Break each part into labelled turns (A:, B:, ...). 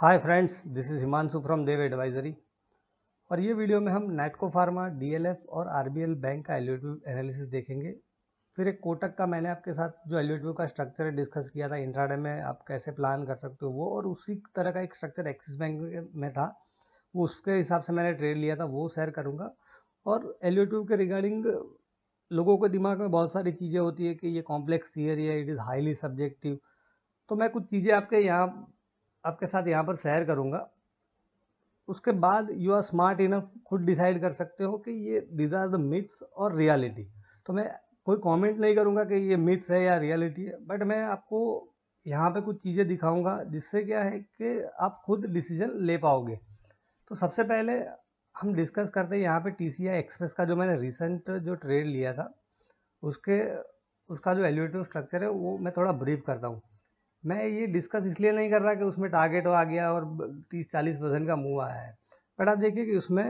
A: hi friends this is Himanshu from Dev advisory और ये video में हम नेटको फार्मा डीएलएफ और आरबीएल बैंक का एल्यूटिव एनालिसिस देखेंगे फिर एक कोटक का मैंने आपके साथ जो एल्यूटिव का स्ट्रक्चर है डिस्कस किया था इंट्राडे में आप कैसे प्लान कर सकते हो वो और उसी तरह का एक स्ट्रक्चर एक्सिस बैंक में था वो उसके हिसाब से मैंने ट्रेड लिया था वो शेयर करूँगा और एल्यूटिव के रिगार्डिंग लोगों के दिमाग में बहुत सारी चीज़ें होती है कि ये कॉम्प्लेक्स थियरी है इट इज़ हाईली सब्जेक्टिव तो मैं कुछ चीज़ें आपके यहाँ आपके साथ यहाँ पर शेयर करूँगा उसके बाद यू आर स्मार्ट इनफ खुद डिसाइड कर सकते हो कि ये दिज आर द मिथ्स और रियलिटी तो मैं कोई कमेंट नहीं करूँगा कि ये मिथ्स है या रियलिटी है बट मैं आपको यहाँ पे कुछ चीज़ें दिखाऊंगा जिससे क्या है कि आप खुद डिसीजन ले पाओगे तो सबसे पहले हम डिस्कस करते हैं यहाँ पे टी सी आई एक्सप्रेस का जो मैंने रिसेंट जो ट्रेड लिया था उसके उसका जो एलिवेटिव स्ट्रक्चर है वो मैं थोड़ा ब्रीफ करता हूँ मैं ये डिस्कस इसलिए नहीं कर रहा कि उसमें टारगेट आ गया और तीस चालीस परसेंट का मूव आया है बट आप देखिए कि उसमें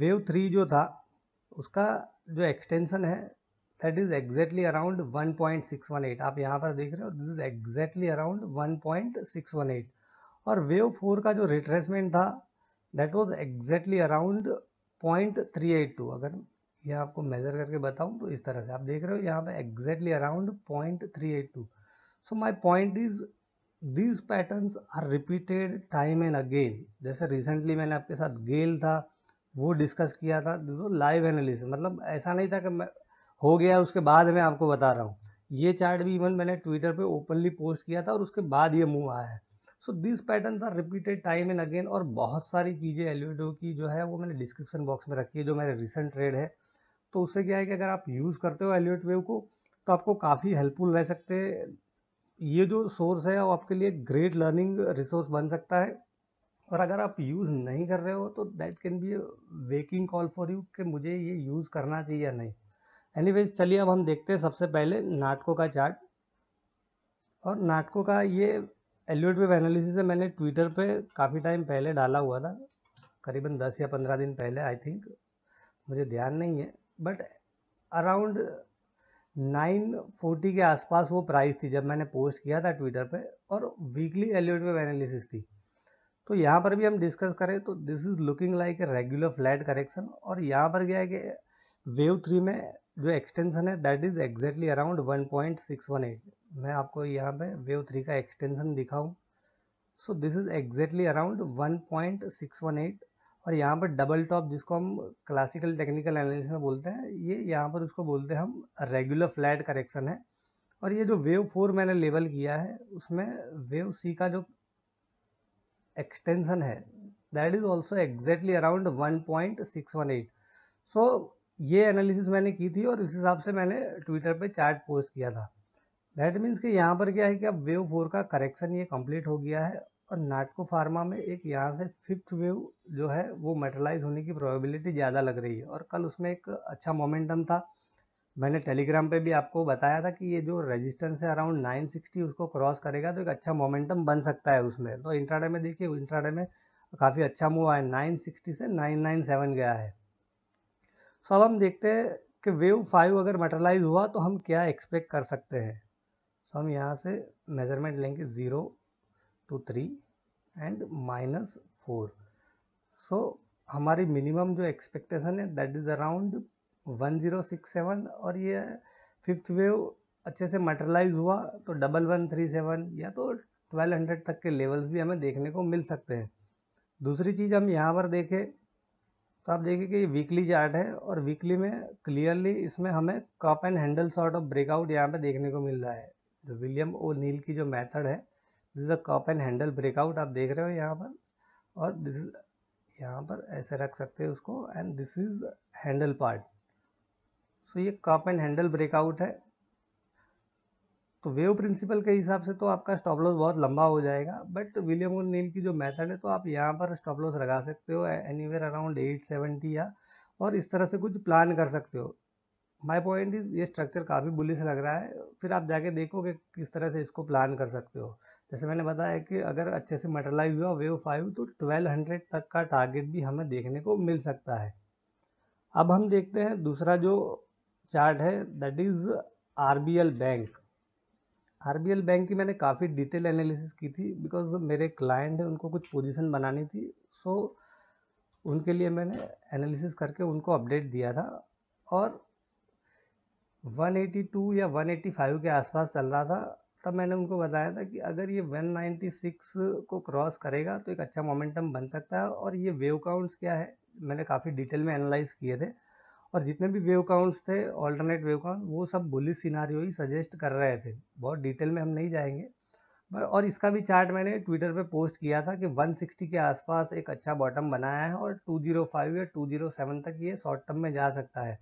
A: वेव थ्री जो था उसका जो एक्सटेंशन है दैट इज़ एग्जैक्टली अराउंड 1.618 आप यहाँ पर देख रहे हो दिस इज़ एग्जैक्टली अराउंड 1.618 और वेव फोर का जो रिट्रेसमेंट था that was exactly around two अगर ये आपको मेज़र करके बताऊँ तो इस तरह से आप देख रहे हो यहाँ पर exactly around two so my point is these patterns are repeated time and again जैसे रिसेंटली मैंने आपके साथ गेल था वो डिस्कस किया था दिस वो लाइव एनालिसिस मतलब ऐसा नहीं था कि मैं हो गया उसके बाद मैं आपको बता रहा हूँ ये चार्ट भी इवन मैंने ट्विटर पे ओपनली पोस्ट किया था और उसके बाद ये मूव आया है so this patterns are repeated time and again और बहुत सारी चीज़ें एलवीडो की जो है वो मैंने डिस्क्रिप्शन बॉक्स में रखी है जो मेरे रिसेंट ट्रेड है तो उससे क्या है कि अगर आप यूज़ करते हो एलवेट वेव को तो आपको काफ़ी हेल्पफुल रह सकते ये जो सोर्स है वो आपके लिए ग्रेट लर्निंग रिसोर्स बन सकता है और अगर आप यूज़ नहीं कर रहे हो तो that can be waking call for you कि मुझे ये यूज़ करना चाहिए या नहीं एनी चलिए अब हम देखते हैं सबसे पहले नाटकों का चार्ट और नाटकों का ये एल्यूट वेब एनालिसिस मैंने ट्विटर पे काफ़ी टाइम पहले डाला हुआ था करीबन दस या पंद्रह दिन पहले आई थिंक मुझे ध्यान नहीं है बट अराउंड नाइन फोर्टी के आसपास वो प्राइस थी जब मैंने पोस्ट किया था ट्विटर पे और वीकली वेव एनालिसिस थी तो यहाँ पर भी हम डिस्कस करें तो this is looking like a regular flat correction और यहाँ पर क्या है कि वेव थ्री में जो एक्सटेंसन है that is exactly around one point six one eight मैं आपको यहाँ पे वेव थ्री का एक्सटेंसन दिखाऊँ so this is exactly around one point six one eight और यहाँ पर डबल टॉप जिसको हम क्लासिकल टेक्निकल एनालिसिस में बोलते हैं ये यहाँ पर उसको बोलते हैं हम रेगुलर फ्लैट करेक्शन है और ये जो वेव फोर मैंने लेबल किया है उसमें वेव सी का जो एक्सटेंशन है that is also exactly around one point six one eight so ये एनालिसिस मैंने की थी और इस हिसाब से मैंने ट्विटर पर चार्ट पोस्ट किया था दैट मीन्स कि यहाँ पर क्या है कि अब वेव फोर का करेक्शन ये कम्प्लीट हो गया है और नाटको फार्मा में एक यहाँ से फिफ्थ वेव जो है वो मेटलाइज होने की प्रोबेबिलिटी ज़्यादा लग रही है और कल उसमें एक अच्छा मोमेंटम था मैंने टेलीग्राम पे भी आपको बताया था कि ये जो रेजिस्टेंस है अराउंड 960 उसको क्रॉस करेगा तो एक अच्छा मोमेंटम बन सकता है उसमें तो इंट्राडे में देखिए इंट्राडे में काफ़ी अच्छा मूव आया नाइन से नाइन गया है सो अब हम देखते हैं कि वेव फाइव अगर मेटलाइज हुआ तो हम क्या एक्सपेक्ट कर सकते हैं सो हम यहाँ से मेजरमेंट लेंगे zero two three and minus four so हमारी मिनिमम जो एक्सपेक्टेशन है that is around one zero six seven और ये फिफ्थ वेव अच्छे से मटरलाइज हुआ तो डबल वन थ्री सेवन या तो ट्वेल्व हंड्रेड तक के लेवल्स भी हमें देखने को मिल सकते हैं दूसरी चीज़ हम यहाँ पर देखें तो आप देखिए कि ये वीकली चार्ट है और वीकली में क्लियरली इसमें हमें cup and handle sort of breakout यहाँ पे देखने को मिल रहा है जो विलियम ओ नील की जो मेथड है this is a cup and handle breakout आप देख रहे हो यहाँ पर और दिस इज यहाँ पर ऐसे रख सकते हो उसको and this is handle part so ये कप एंड हैंडल ब्रेकआउट है तो वेव प्रिंसिपल के हिसाब से तो आपका स्टॉप लॉस बहुत लंबा हो जाएगा बट विलियम और नील की जो मेथड है तो आप यहाँ पर स्टॉप लॉस लगा सकते हो एनीवेयर अराउंड एट सेवेंटी या और इस तरह से कुछ प्लान कर सकते हो माय पॉइंट इज़ ये स्ट्रक्चर काफ़ी बुलिस लग रहा है फिर आप जाके देखो कि किस तरह से इसको प्लान कर सकते हो जैसे मैंने बताया कि अगर अच्छे से मेटलाइज हुआ वेव फाइव तो ट्वेल्व हंड्रेड तक का टारगेट भी हमें देखने को मिल सकता है अब हम देखते हैं दूसरा जो चार्ट है that is R bank R bank की मैंने काफ़ी डिटेल एनालिसिस की थी बिकॉज मेरे क्लाइंट हैं उनको कुछ पोजिशन बनानी थी सो so, उनके लिए मैंने एनालिसिस करके उनको अपडेट दिया था और 182 या 185 के आसपास चल रहा था तब मैंने उनको बताया था कि अगर ये 196 को क्रॉस करेगा तो एक अच्छा मोमेंटम बन सकता है और ये वेव काउंट्स क्या है मैंने काफ़ी डिटेल में एनालाइज किए थे और जितने भी वेव काउंट्स थे ऑल्टरनेट वेव काउंट वो सब बुलिस सिनारी ही सजेस्ट कर रहे थे बहुत डिटेल में हम नहीं जाएंगे और इसका भी चार्ट मैंने ट्विटर पे पोस्ट किया था कि 160 के आसपास एक अच्छा बॉटम बनाया है और 205 या 207 तक ये शॉर्ट टर्म में जा सकता है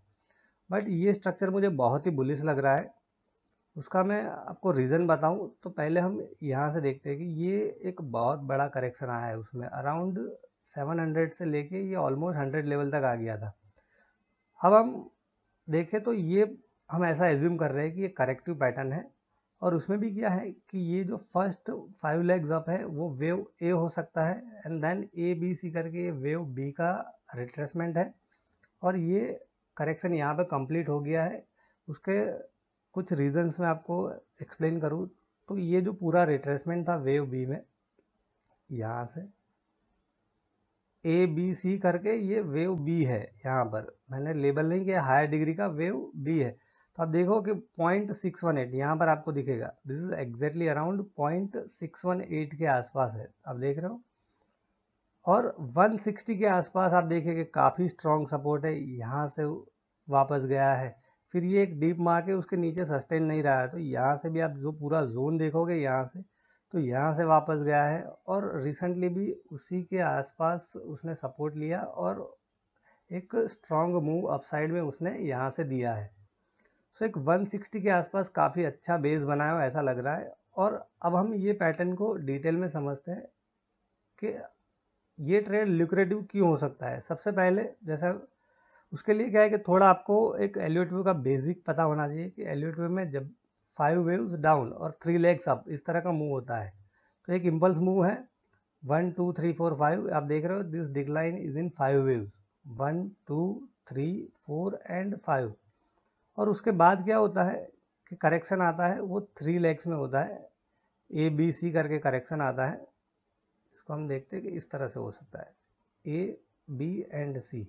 A: बट ये स्ट्रक्चर मुझे बहुत ही बुलिस लग रहा है उसका मैं आपको रीज़न बताऊं तो पहले हम यहाँ से देखते हैं कि ये एक बहुत बड़ा करेक्शन आया है उसमें अराउंड 700 से लेके ये ऑलमोस्ट 100 लेवल तक आ गया था अब हम देखें तो ये हम ऐसा एज्यूम कर रहे हैं कि ये करेक्टिव पैटर्न है और उसमें भी क्या है कि ये जो फर्स्ट फाइव लेग्स अप है वो वेव ए हो सकता है and then A B C करके ये वेव बी का रिट्रेसमेंट है और ये करेक्शन यहाँ पे कंप्लीट हो गया है उसके कुछ रीजंस मैं आपको एक्सप्लेन करूँ तो ये जो पूरा रिट्रेसमेंट था वेव बी में यहाँ से ए बी सी करके ये वेव बी है यहाँ पर मैंने लेबल नहीं किया हायर डिग्री का वेव बी है तो आप देखो कि पॉइंट सिक्स वन एट यहाँ पर आपको दिखेगा this is exactly around point six one eight के आसपास है आप देख रहे हो और 160 के आसपास आप देखेंगे काफ़ी स्ट्रॉन्ग सपोर्ट है यहाँ से वापस गया है फिर ये एक डीप मार्क है उसके नीचे सस्टेन नहीं रहा है तो यहाँ से भी आप जो पूरा जोन देखोगे यहाँ से तो यहाँ से वापस गया है और रिसेंटली भी उसी के आसपास उसने सपोर्ट लिया और एक स्ट्रॉन्ग मूव अपसाइड में उसने यहाँ से दिया है सो so, एक 160 के आसपास काफ़ी अच्छा बेस बनाया हो ऐसा लग रहा है और अब हम ये पैटर्न को डिटेल में समझते हैं कि ये ट्रेड लिक्रेटिव क्यों हो सकता है सबसे पहले जैसा उसके लिए क्या है कि थोड़ा आपको एक एलिवेट का बेसिक पता होना चाहिए कि एलिवेट में जब फाइव वेव्स डाउन और थ्री लेग्स अप इस तरह का मूव होता है तो एक इम्पल्स मूव है one two three four five आप देख रहे हो this decline is in five waves one two three four and five और उसके बाद क्या होता है कि करेक्शन आता है वो थ्री लेग्स में होता है ए बी सी करके करेक्शन आता है इसको हम देखते हैं कि इस तरह से हो सकता है ए बी एंड सी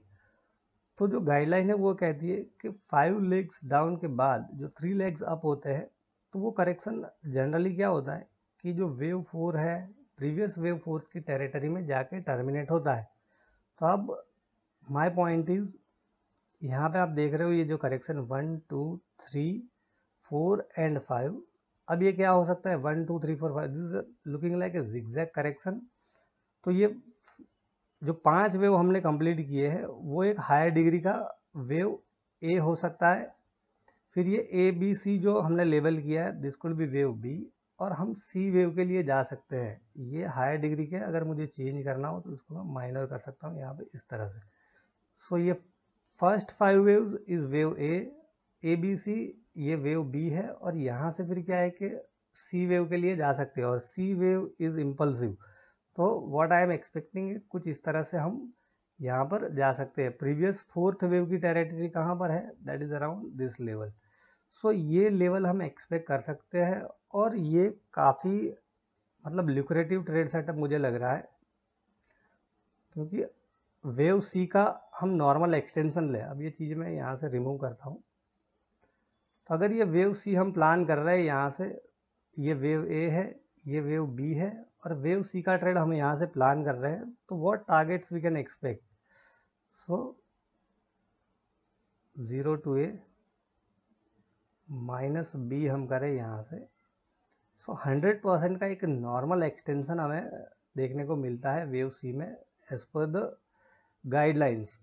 A: तो जो गाइडलाइन है वो कहती है कि फाइव लेग्स डाउन के बाद जो थ्री लेग्स अप होते हैं तो वो करेक्शन जनरली क्या होता है कि जो वेव फोर है प्रीवियस वेव फोर की टेरिटरी में जाके टर्मिनेट होता है तो अब माय पॉइंट इज़ यहाँ पे आप देख रहे हो ये जो correction one two three four and five अब ये क्या हो सकता है one two three four five this looking like a zigzag correction तो ये जो पांच वेव हमने कंप्लीट किए हैं वो एक हायर डिग्री का वेव ए हो सकता है फिर ये ए बी सी जो हमने लेबल किया है this could be wave B और हम सी वेव के लिए जा सकते हैं ये हायर डिग्री के अगर मुझे चेंज करना हो तो इसको मैं माइनर कर सकता हूँ यहाँ पे इस तरह से सो so, ये first five waves is wave A A B C ये वेव बी है और यहाँ से फिर क्या है कि सी वेव के लिए जा सकते हैं और सी वेव इज़ इम्पल्सिव तो व्हाट आई एम एक्सपेक्टिंग कुछ इस तरह से हम यहाँ पर जा सकते हैं प्रीवियस फोर्थ वेव की टेरिटरी कहाँ पर है that is around this level so ये लेवल हम एक्सपेक्ट कर सकते हैं और ये काफ़ी मतलब लिक्रेटिव ट्रेड सेटअप मुझे लग रहा है क्योंकि वेव सी का हम नॉर्मल एक्सटेंशन ले अब ये चीज़ मैं यहाँ से रिमूव करता हूँ तो अगर ये वेव सी हम प्लान कर रहे हैं यहाँ से ये वेव ए है ये वेव बी है और वेव सी का ट्रेड हम यहाँ से प्लान कर रहे हैं तो what targets we can expect so zero two A minus B हम करें यहाँ से सो हंड्रेड परसेंट का एक नॉर्मल एक्सटेंशन हमें देखने को मिलता है वेव सी में एज पर द गाइडलाइंस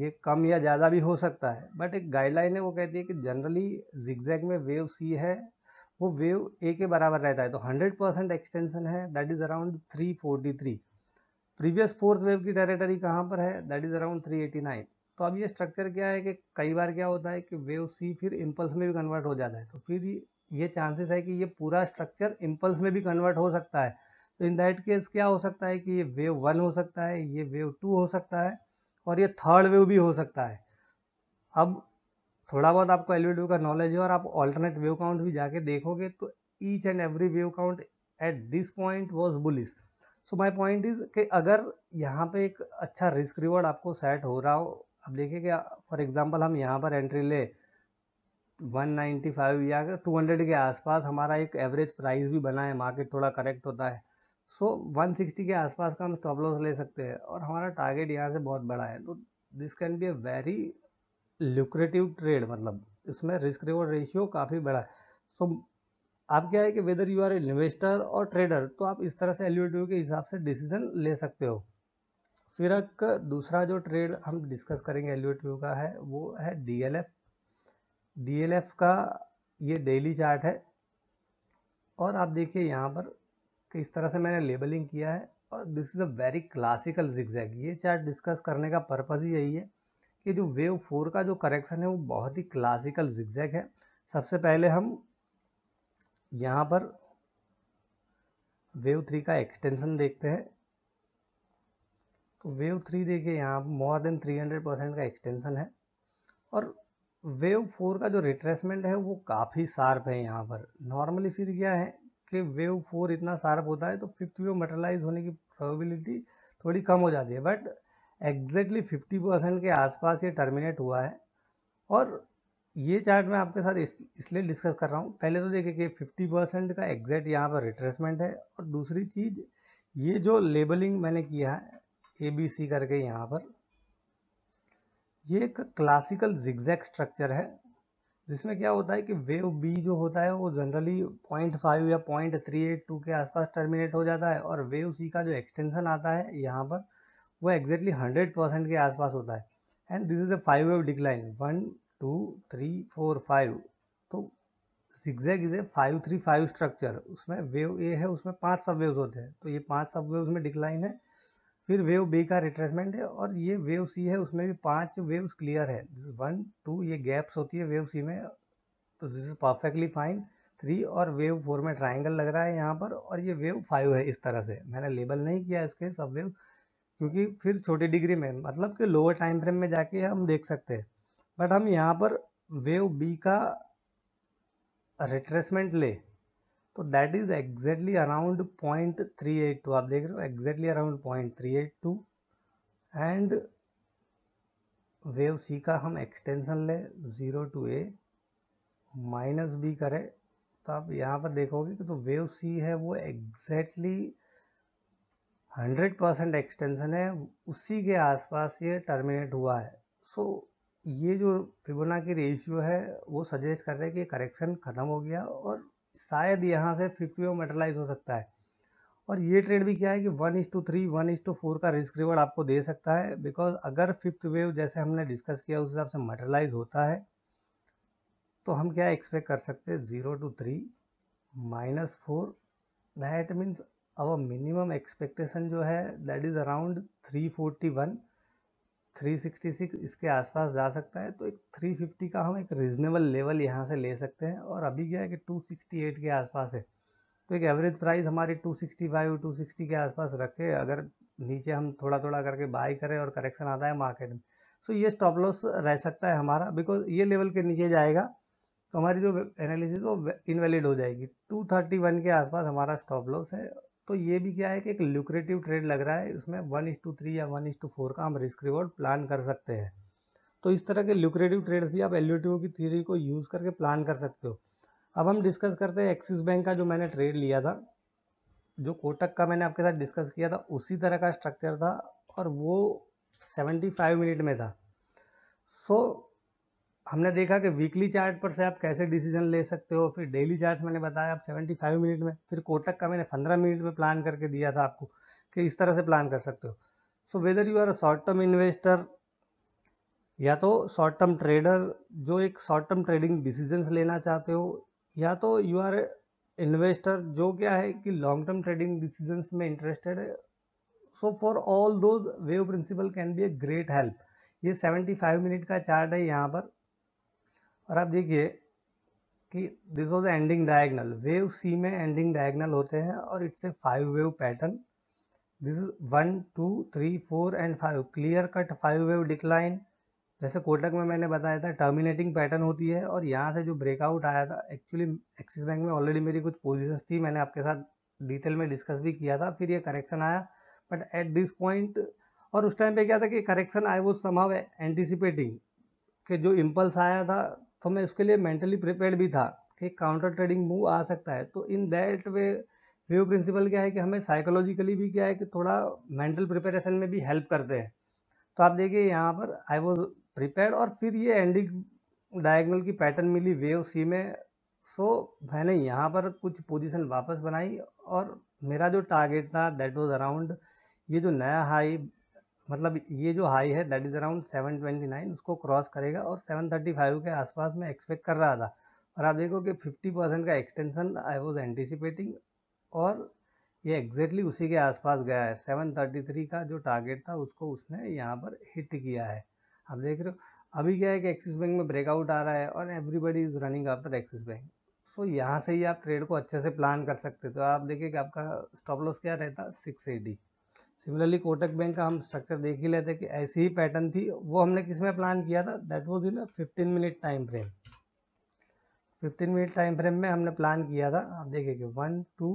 A: ये कम या ज़्यादा भी हो सकता है बट एक गाइडलाइन है वो कहती है कि जनरली जिगजैग में वेव सी है वो वेव ए के बराबर रहता है तो हंड्रेड परसेंट एक्सटेंशन है that is around three forty three previous fourth wave की टेरेटरी कहाँ पर है that is around three eighty nine तो अब ये स्ट्रक्चर क्या है कि कई बार क्या होता है कि वेव सी फिर इम्पल्स में भी कन्वर्ट हो जाता है तो फिर ये चांसेस है कि ये पूरा स्ट्रक्चर इम्पल्स में भी कन्वर्ट हो सकता है तो इन दैट केस क्या हो सकता है कि ये वेव वन हो सकता है ये वेव टू हो सकता है और ये थर्ड वेव भी हो सकता है अब थोड़ा बहुत आपको एल का नॉलेज हो और आप ऑल्टरनेट वेव काउंट भी जाके देखोगे तो each and every wave count at this point was bullish so my point is कि अगर यहाँ पे एक अच्छा रिस्क रिवॉर्ड आपको सेट हो रहा हो अब देखिए कि फॉर एग्जाम्पल हम यहाँ पर एंट्री ले 195 या 200 के आसपास हमारा एक एवरेज प्राइस भी बना है मार्केट थोड़ा करेक्ट होता है सो so, 160 के आसपास का हम स्टॉप लॉस ले सकते हैं और हमारा टारगेट यहाँ से बहुत बड़ा है तो this can be a very lucrative trade मतलब इसमें रिस्क रिवॉर्ड रेशियो काफ़ी बड़ा है सो so, आप क्या है कि वेदर यू आर इन्वेस्टर और ट्रेडर तो आप इस तरह से एल्यूटिव के हिसाब से डिसीजन ले सकते हो फिर एक दूसरा जो ट्रेड हम डिस्कस करेंगे एल्यूटिव का है वो है डीएलएफ डीएलएफ का ये डेली चार्ट है और आप देखिए यहाँ पर कि इस तरह से मैंने लेबलिंग किया है और this is a very classical zigzag ये चार्ट डिस्कस करने का पर्पज़ ही यही है कि जो वेव फोर का जो करेक्शन है वो बहुत ही क्लासिकल जिक्जैक है सबसे पहले हम यहाँ पर वेव थ्री का एक्सटेंशन देखते हैं तो वेव थ्री देखिए यहाँ more than three hundred percent का एक्सटेंशन है और वेव फोर का जो रिट्रेसमेंट है वो काफ़ी शार्प है यहाँ पर नॉर्मली फिर क्या है कि वेव फोर इतना शार्प होता है तो फिफ्थ वेव मेटलाइज होने की प्रोबेबिलिटी थोड़ी कम हो जाती है बट एग्जैक्टली फिफ्टी परसेंट के आसपास ये टर्मिनेट हुआ है और ये चार्ट मैं आपके साथ इसलिए डिस्कस कर रहा हूँ पहले तो देखिए कि फिफ्टी परसेंट का एग्जैक्ट यहाँ पर रिट्रेसमेंट है और दूसरी चीज़ ये जो लेबलिंग मैंने किया है ए बी सी करके यहाँ पर ये एक क्लासिकल जिग्जैक स्ट्रक्चर है जिसमें क्या होता है कि वेव बी जो होता है वो जनरली पॉइंट फाइव या पॉइंट थ्री एट टू के आसपास टर्मिनेट हो जाता है और वेव सी का जो एक्सटेंसन आता है यहाँ पर वो एग्जैक्टली हंड्रेड परसेंट के आसपास होता है and this is a five wave decline one two three four five तो zigzag is a five three five structure उसमें वेव ए है उसमें पांच सब वेव्स होते हैं तो ये पांच सब वेव्स में डिक्लाइन है फिर वेव बी का रिट्रेसमेंट है और ये वेव सी है उसमें भी पांच वेव्स क्लियर है दिस वन टू ये गैप्स होती है वेव सी में तो this is perfectly fine three और वेव फोर में ट्राइंगल लग रहा है यहाँ पर और ये वेव फाइव है इस तरह से मैंने लेबल नहीं किया इसके सब वेव क्योंकि फिर छोटी डिग्री में मतलब कि लोअर टाइम फ्रेम में जाके हम देख सकते हैं बट हम यहाँ पर वेव बी का रिट्रेसमेंट ले तो that is exactly around point three eight two आप देख रहे हो exactly around point three eight two and wave C का हम एक्सटेंशन ले zero two A minus B करें तो आप यहाँ पर देखोगे कि तो वेव सी है वो exactly exactly hundred percent extension है उसी के आसपास ये टर्मिनेट हुआ है सो so, ये जो की रेशियो है वो सजेस्ट कर रहे हैं कि करेक्शन ख़त्म हो गया और शायद यहाँ से फिफ्टी मेटलाइज हो सकता है और ये ट्रेड भी क्या है कि one is two three one is two four का रिस्क रिवर्ड आपको दे सकता है बिकॉज अगर फिफ्थ वेव जैसे हमने डिस्कस किया उस हिसाब से मटरलाइज होता है तो हम क्या एक्सपेक्ट कर सकते हैं zero two three minus four that means अब मिनिमम एक्सपेक्टेशन जो है दैट इज़ अराउंड 341 366 इसके आसपास जा सकता है तो एक 350 का हम एक रीज़नेबल लेवल यहाँ से ले सकते हैं और अभी क्या है कि 268 के आसपास है तो एक एवरेज प्राइस हमारी 265 260 के आसपास रखे अगर नीचे हम थोड़ा थोड़ा करके बाई करें और करेक्शन आता है मार्केट में सो ये स्टॉप लॉस रह सकता है हमारा बिकॉज ये लेवल के नीचे जाएगा तो हमारी जो एनालिसिस वो इनवैलिड हो जाएगी 231 के आसपास हमारा स्टॉप लॉस है तो ये भी क्या है कि एक ल्यूक्रेटिव ट्रेड लग रहा है इसमें वन इज टू थ्री या वन इज टू फोर का हम रिस्क रिवॉर्ड प्लान कर सकते हैं तो इस तरह के ल्यूक्रेटिव ट्रेड्स भी आप एल्यूटिव की थ्योरी को यूज़ करके प्लान कर सकते हो अब हम डिस्कस करते हैं एक्सिस बैंक का जो मैंने ट्रेड लिया था जो कोटक का मैंने आपके साथ डिस्कस किया था उसी तरह का स्ट्रक्चर था और वो सेवेंटी फाइव मिनट में था सो so, हमने देखा कि वीकली चार्ट पर से आप कैसे डिसीजन ले सकते हो फिर डेली चार्ट मैंने बताया आप सेवेंटी फाइव मिनट में फिर कोटक का मैंने पंद्रह मिनट में प्लान करके दिया था आपको कि इस तरह से प्लान कर सकते हो so whether you are a short term investor या तो शॉर्ट टर्म ट्रेडर जो एक शॉर्ट टर्म ट्रेडिंग डिसीजंस लेना चाहते हो या तो यू आर इन्वेस्टर जो क्या है कि लॉन्ग टर्म ट्रेडिंग डिसीजंस में इंटरेस्टेड है so for all those wave principle can be a great help ये 75 मिनट का चार्ट है यहाँ पर और आप देखिए कि this was ending diagonal wave C में एंडिंग डायगनल होते हैं और it's a five wave pattern this is one two three four and five clear cut five wave decline जैसे कोटक में मैंने बताया था टर्मिनेटिंग पैटर्न होती है और यहाँ से जो ब्रेकआउट आया था एक्चुअली एक्सिस बैंक में ऑलरेडी मेरी कुछ पोजीशंस थी मैंने आपके साथ डिटेल में डिस्कस भी किया था फिर ये करेक्शन आया बट एट दिस पॉइंट और उस टाइम पे क्या था कि करेक्शन आई वो समाव एंटिसिपेटिंग के जो इम्पल्स आया था तो मैं उसके लिए मेंटली प्रिपेयर भी था कि काउंटर ट्रेडिंग मूव आ सकता है तो in that way wave principle क्या है कि हमें साइकोलॉजिकली भी क्या है कि थोड़ा मेंटल प्रिपरेशन में भी हेल्प करते हैं तो आप देखिए यहाँ पर आई वॉज प्रिपेयर और फिर ये एंडिंग डायगनल की पैटर्न मिली वेव सी में सो मैंने यहाँ पर कुछ पोजीशन वापस बनाई और मेरा जो टारगेट था दैट वाज अराउंड ये जो नया हाई मतलब ये जो हाई है दैट इज़ अराउंड 729 उसको क्रॉस करेगा और 735 के आसपास में एक्सपेक्ट कर रहा था और आप देखो कि 50 परसेंट का एक्सटेंशन आई वॉज एंटिसिपेटिंग और ये एग्जैक्टली उसी के आसपास गया है 733 का जो टारगेट था उसको उसने यहाँ पर हिट किया है आप देख रहे हो अभी क्या है कि एक्सिस बैंक में ब्रेकआउट आ रहा है और everybody is running after Axis bank so यहाँ से ही आप ट्रेड को अच्छे से प्लान कर सकते हो तो आप देखिए कि आपका स्टॉप लॉस क्या रहता six eighty similarly Kotak bank का हम स्ट्रक्चर देख ही लेते कि ऐसी ही पैटर्न थी वो हमने किस में प्लान किया था that was in fifteen minute time frame fifteen minute time frame में हमने प्लान किया था आप देखिए कि one two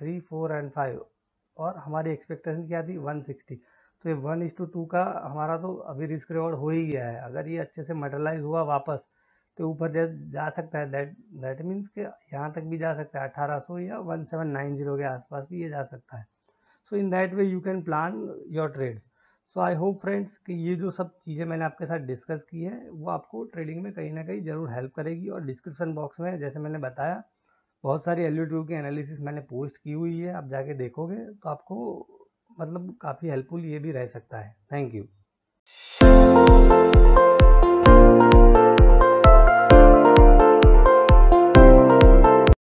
A: three four and five और हमारी एक्सपेक्टेशन क्या थी वन सिक्सटी तो ये वन इज टू टू का हमारा तो अभी रिस्क रिवॉर्ड हो ही गया है अगर ये अच्छे से मटरलाइज हुआ वापस तो ऊपर जा सकता है दैट दैट मीन्स कि यहाँ तक भी जा सकता है अट्ठारह सौ या वन सेवन नाइन जीरो के आसपास भी ये जा सकता है so in that way you can plan your trades so I hope friends कि ये जो सब चीज़ें मैंने आपके साथ डिस्कस की हैं वो आपको ट्रेडिंग में कहीं ना कहीं ज़रूर हेल्प करेगी और डिस्क्रिप्शन बॉक्स में जैसे मैंने बताया बहुत सारी एल यू की एनालिसिस मैंने पोस्ट की हुई है आप जाके देखोगे तो आपको मतलब काफ़ी हेल्पफुल ये भी रह सकता है थैंक यू